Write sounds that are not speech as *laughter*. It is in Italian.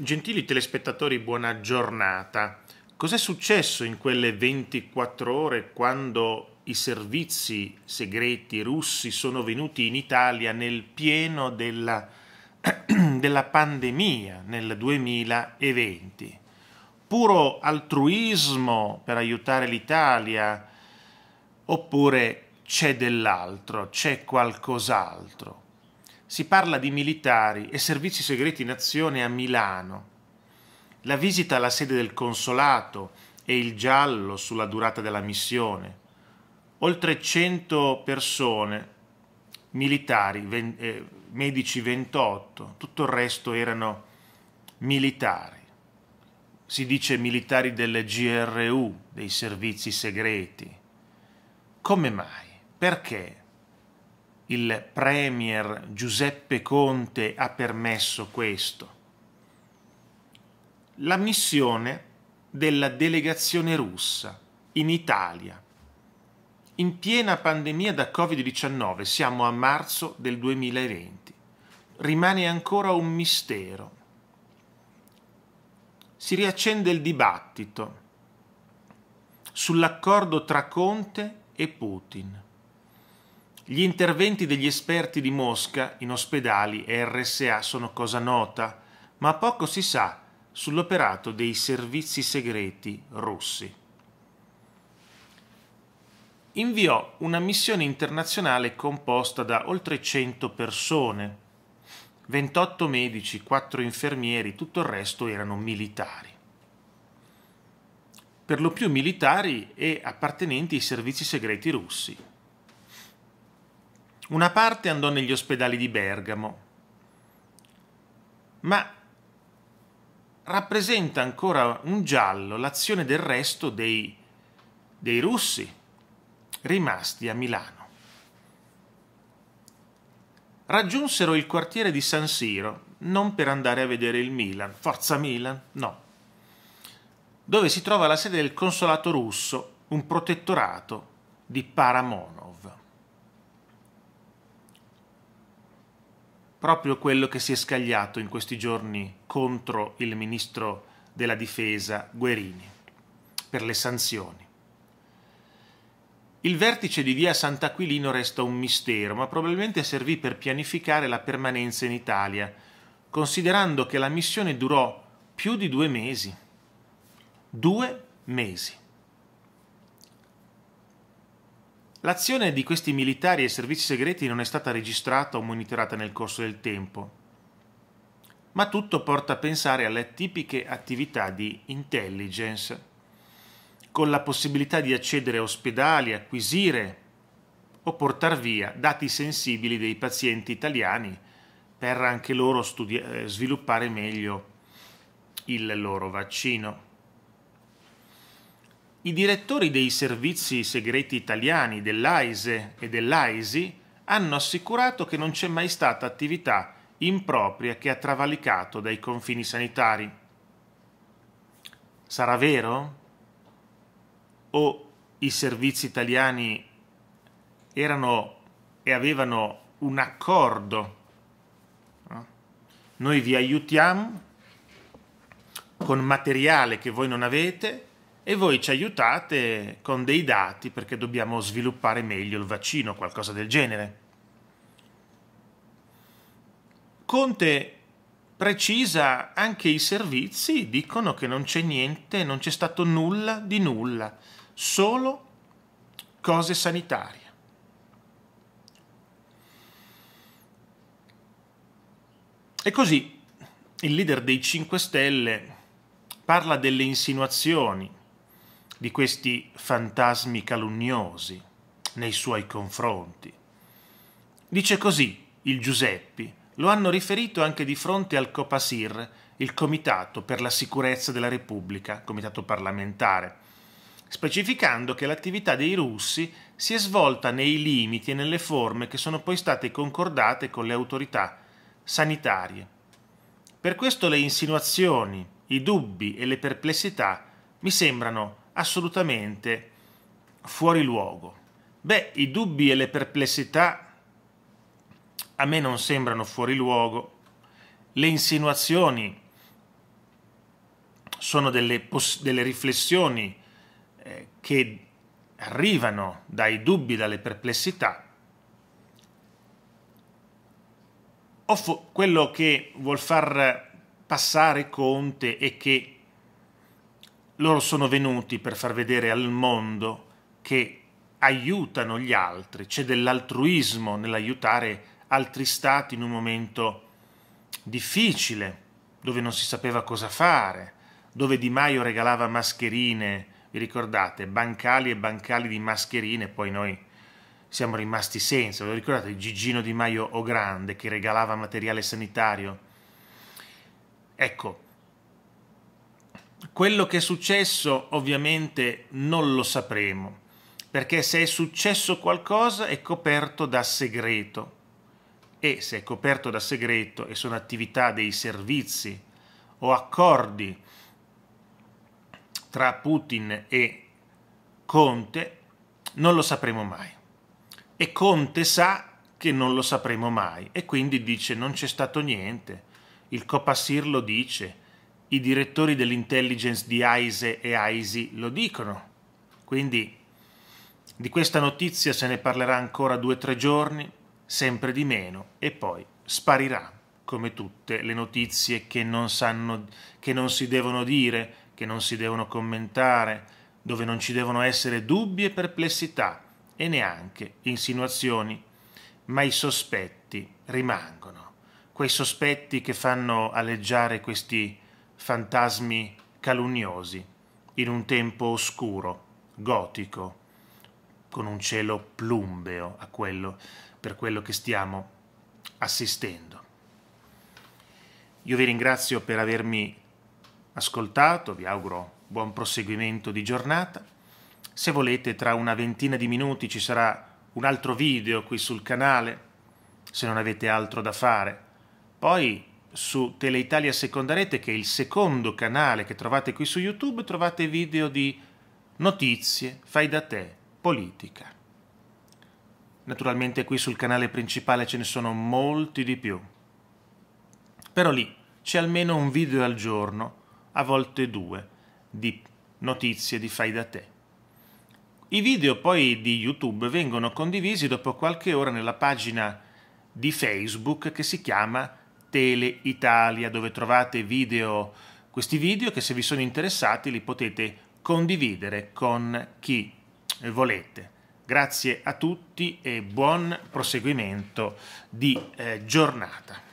Gentili telespettatori, buona giornata. Cos'è successo in quelle 24 ore quando i servizi segreti russi sono venuti in Italia nel pieno della, *clears throat* della pandemia nel 2020? Puro altruismo per aiutare l'Italia oppure c'è dell'altro, c'è qualcos'altro? si parla di militari e servizi segreti in azione a Milano. La visita alla sede del consolato e il giallo sulla durata della missione. Oltre 100 persone, militari, eh, medici 28, tutto il resto erano militari. Si dice militari del GRU, dei servizi segreti. Come mai? Perché? il premier Giuseppe Conte ha permesso questo. La missione della delegazione russa in Italia. In piena pandemia da Covid-19 siamo a marzo del 2020. Rimane ancora un mistero. Si riaccende il dibattito sull'accordo tra Conte e Putin. Gli interventi degli esperti di Mosca in ospedali e RSA sono cosa nota, ma poco si sa sull'operato dei servizi segreti russi. Inviò una missione internazionale composta da oltre 100 persone, 28 medici, 4 infermieri, tutto il resto erano militari. Per lo più militari e appartenenti ai servizi segreti russi, una parte andò negli ospedali di Bergamo, ma rappresenta ancora un giallo l'azione del resto dei, dei russi rimasti a Milano. Raggiunsero il quartiere di San Siro non per andare a vedere il Milan, forza Milan, no, dove si trova la sede del consolato russo, un protettorato di Paramonov. proprio quello che si è scagliato in questi giorni contro il ministro della difesa Guerini per le sanzioni. Il vertice di via Sant'Aquilino resta un mistero, ma probabilmente servì per pianificare la permanenza in Italia, considerando che la missione durò più di due mesi. Due mesi. L'azione di questi militari e servizi segreti non è stata registrata o monitorata nel corso del tempo, ma tutto porta a pensare alle tipiche attività di intelligence, con la possibilità di accedere a ospedali, acquisire o portare via dati sensibili dei pazienti italiani per anche loro studi- eh, sviluppare meglio il loro vaccino. I direttori dei servizi segreti italiani dell'AISE e dell'AISI hanno assicurato che non c'è mai stata attività impropria che ha travalicato dai confini sanitari. Sarà vero? O i servizi italiani erano e avevano un accordo? Noi vi aiutiamo con materiale che voi non avete e voi ci aiutate con dei dati perché dobbiamo sviluppare meglio il vaccino, qualcosa del genere. Conte precisa anche i servizi dicono che non c'è niente, non c'è stato nulla di nulla, solo cose sanitarie. E così il leader dei 5 Stelle parla delle insinuazioni di questi fantasmi calunniosi nei suoi confronti. Dice così il Giuseppi, lo hanno riferito anche di fronte al Copasir, il Comitato per la Sicurezza della Repubblica, comitato parlamentare, specificando che l'attività dei russi si è svolta nei limiti e nelle forme che sono poi state concordate con le autorità sanitarie. Per questo le insinuazioni, i dubbi e le perplessità mi sembrano assolutamente fuori luogo. Beh, i dubbi e le perplessità a me non sembrano fuori luogo, le insinuazioni sono delle, pos- delle riflessioni eh, che arrivano dai dubbi, dalle perplessità, o fu- quello che vuol far passare Conte e che loro sono venuti per far vedere al mondo che aiutano gli altri, c'è dell'altruismo nell'aiutare altri stati in un momento difficile, dove non si sapeva cosa fare, dove Di Maio regalava mascherine, vi ricordate, bancali e bancali di mascherine, poi noi siamo rimasti senza, vi ricordate, Gigino Di Maio O Grande che regalava materiale sanitario? Ecco, quello che è successo ovviamente non lo sapremo, perché se è successo qualcosa è coperto da segreto e se è coperto da segreto e sono attività dei servizi o accordi tra Putin e Conte, non lo sapremo mai. E Conte sa che non lo sapremo mai e quindi dice non c'è stato niente. Il Copassir lo dice, i direttori dell'intelligence di AISE e AISI lo dicono. Quindi di questa notizia se ne parlerà ancora due o tre giorni, sempre di meno, e poi sparirà, come tutte le notizie che non, sanno, che non si devono dire, che non si devono commentare, dove non ci devono essere dubbi e perplessità, e neanche insinuazioni, ma i sospetti rimangono. Quei sospetti che fanno aleggiare questi fantasmi calunniosi, in un tempo oscuro, gotico, con un cielo plumbeo a quello, per quello che stiamo assistendo. Io vi ringrazio per avermi ascoltato, vi auguro buon proseguimento di giornata. Se volete, tra una ventina di minuti ci sarà un altro video qui sul canale, se non avete altro da fare. Poi su Teleitalia Seconda Rete, che è il secondo canale che trovate qui su YouTube, trovate video di notizie, fai da te, politica. Naturalmente qui sul canale principale ce ne sono molti di più. Però lì c'è almeno un video al giorno, a volte due, di notizie di fai da te. I video poi di YouTube vengono condivisi dopo qualche ora nella pagina di Facebook che si chiama Tele Italia dove trovate video, questi video che se vi sono interessati li potete condividere con chi volete. Grazie a tutti e buon proseguimento di eh, giornata.